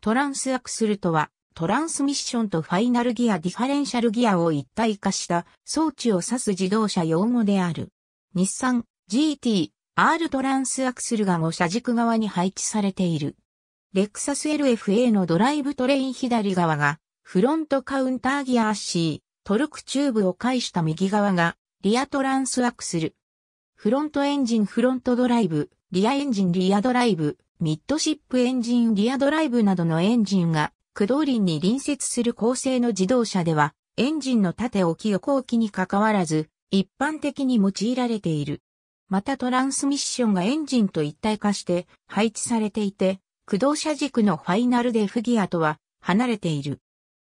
トランスアクスルとは、トランスミッションとファイナルギアディファレンシャルギアを一体化した装置を指す自動車用語である。日産 GT R トランスアクスルがも車軸側に配置されている。レクサス LFA のドライブトレイン左側がフロントカウンターギアアッシー、トルクチューブを介した右側がリアトランスアクスル。フロントエンジンフロントドライブ、リアエンジンリアドライブ、ミッドシップエンジンリアドライブなどのエンジンが駆動輪に隣接する構成の自動車では、エンジンの縦置き横置きに関わらず、一般的に用いられている。またトランスミッションがエンジンと一体化して配置されていて、駆動車軸のファイナルデフギアとは離れている。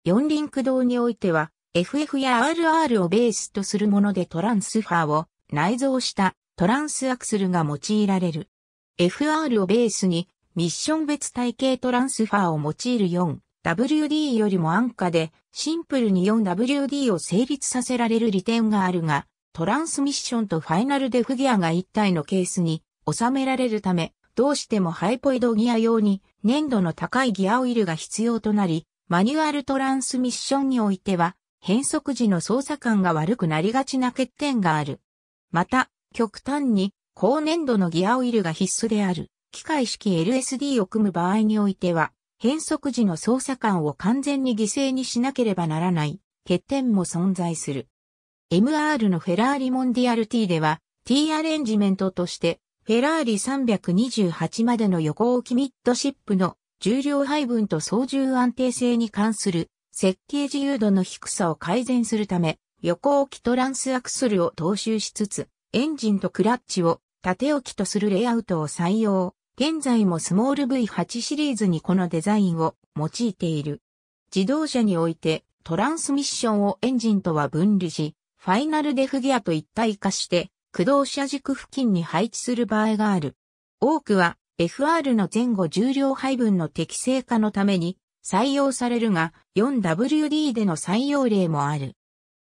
四輪駆動においては、FF や RR をベースとするものでトランスファーを内蔵したトランスアクスルが用いられる。FR をベースにミッション別体系トランスファーを用いる 4WD よりも安価でシンプルに 4WD を成立させられる利点があるが、トランスミッションとファイナルデフギアが一体のケースに収められるため、どうしてもハイポイドギア用に粘度の高いギアオイルが必要となり、マニュアルトランスミッションにおいては、変速時の操作感が悪くなりがちな欠点がある。また、極端に高粘度のギアオイルが必須である、機械式 LSD を組む場合においては、変速時の操作感を完全に犠牲にしなければならない欠点も存在する。MR のフェラーリモンディアル T では T アレンジメントとしてフェラーリ328までの横置きミッドシップの重量配分と操縦安定性に関する設計自由度の低さを改善するため横置きトランスアクスルを踏襲しつつエンジンとクラッチを縦置きとするレイアウトを採用。現在もスモール V8 シリーズにこのデザインを用いている。自動車においてトランスミッションをエンジンとは分離し、ファイナルデフギアと一体化して駆動車軸付近に配置する場合がある。多くは FR の前後重量配分の適正化のために採用されるが 4WD での採用例もある。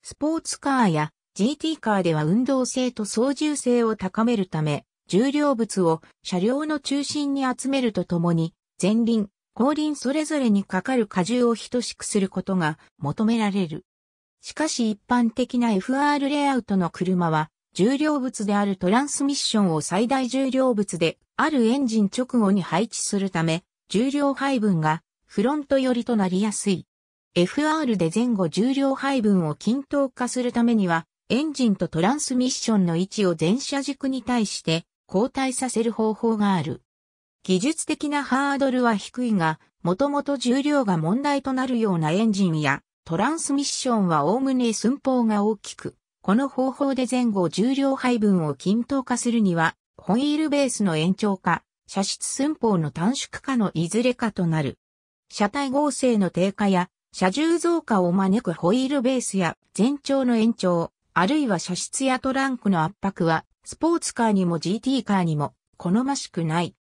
スポーツカーや GT カーでは運動性と操縦性を高めるため、重量物を車両の中心に集めるとともに、前輪、後輪それぞれにかかる荷重を等しくすることが求められる。しかし一般的な FR レイアウトの車は、重量物であるトランスミッションを最大重量物であるエンジン直後に配置するため、重量配分がフロント寄りとなりやすい。FR で前後重量配分を均等化するためには、エンジンとトランスミッションの位置を前車軸に対して交代させる方法がある。技術的なハードルは低いが、もともと重量が問題となるようなエンジンやトランスミッションはおおむね寸法が大きく、この方法で前後重量配分を均等化するには、ホイールベースの延長か、射出寸法の短縮化のいずれかとなる。車体合成の低下や、車重増加を招くホイールベースや全長の延長、あるいは車室やトランクの圧迫は、スポーツカーにも GT カーにも好ましくない。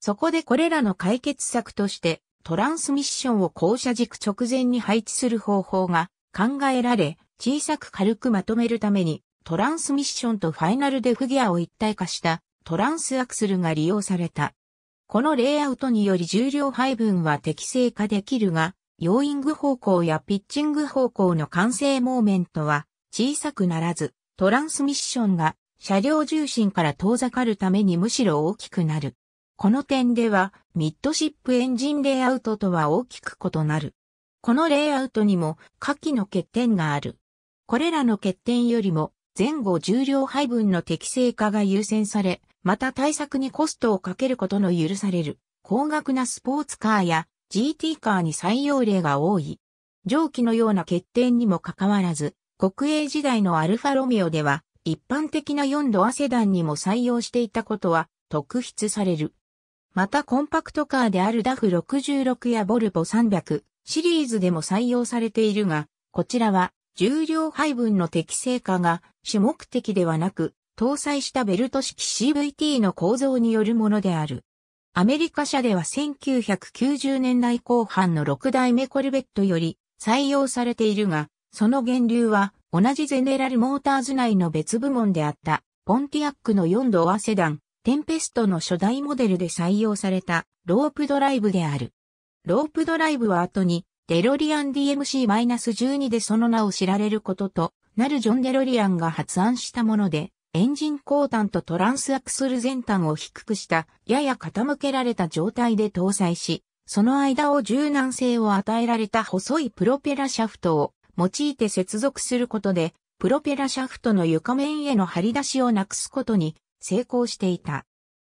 そこでこれらの解決策として、トランスミッションを降車軸直前に配置する方法が考えられ、小さく軽くまとめるために、トランスミッションとファイナルデフギアを一体化したトランスアクスルが利用された。このレイアウトにより重量配分は適正化できるが、ヨーイング方向やピッチング方向の完成モーメントは小さくならず、トランスミッションが車両重心から遠ざかるためにむしろ大きくなる。この点では、ミッドシップエンジンレイアウトとは大きく異なる。このレイアウトにも下記の欠点がある。これらの欠点よりも前後重量配分の適正化が優先され、また対策にコストをかけることの許される高額なスポーツカーや GT カーに採用例が多い。上記のような欠点にもかかわらず、国営時代のアルファロミオでは、一般的な4ドアセダンにも採用していたことは特筆される。またコンパクトカーであるダフ66やボルボ300シリーズでも採用されているが、こちらは重量配分の適正化が主目的ではなく、搭載したベルト式 CVT の構造によるものである。アメリカ社では1990年代後半の6代目コルベットより採用されているが、その源流は、同じゼネラルモーターズ内の別部門であった、ポンティアックの4度アセダン、テンペストの初代モデルで採用された、ロープドライブである。ロープドライブは後に、デロリアン DMC-12 でその名を知られることと、なるジョン・デロリアンが発案したもので、エンジン後端とトランスアクスル前端を低くした、やや傾けられた状態で搭載し、その間を柔軟性を与えられた細いプロペラシャフトを用いて接続することで、プロペラシャフトの床面への張り出しをなくすことに成功していた。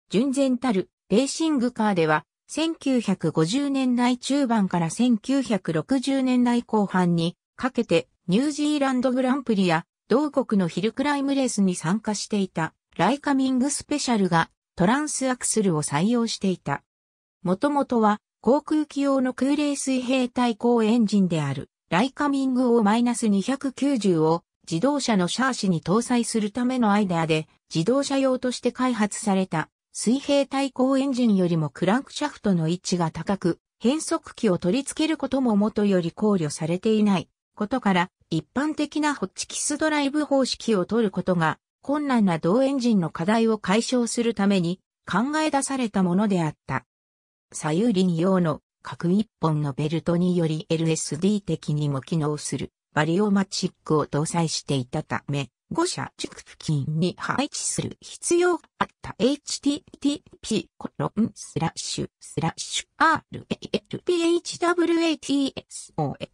純然たるレーシングカーでは、1950年代中盤から1960年代後半にかけてニュージーランドグランプリや同国のヒルクライムレースに参加していたライカミングスペシャルがトランスアクスルを採用していた。もともとは航空機用の空冷水平対向エンジンである。ライカミングを -290 を自動車のシャーシに搭載するためのアイデアで自動車用として開発された水平対向エンジンよりもクランクシャフトの位置が高く変速機を取り付けることも元より考慮されていないことから一般的なホッチキスドライブ方式を取ることが困難な同エンジンの課題を解消するために考え出されたものであった。左右輪用の各一本のベルトにより LSD 的にも機能するバリオマチックを搭載していたため、5社塾付近に配置する必要があった HTTP h コロンスラッシュスラッシュ r a l p h w a t s o n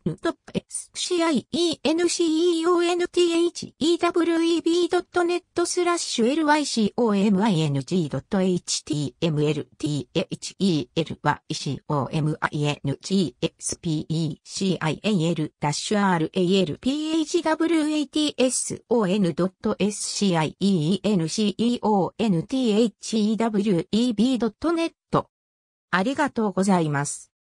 s c i e n c e o n t h e w e b n e t スラッシュ l y c o m i n g h t m l t h e l y c o m i n g s p e c i a l r a l p h w a t s o n s c i e n c e o n t h e w e www.jb.net。ありがとうございます。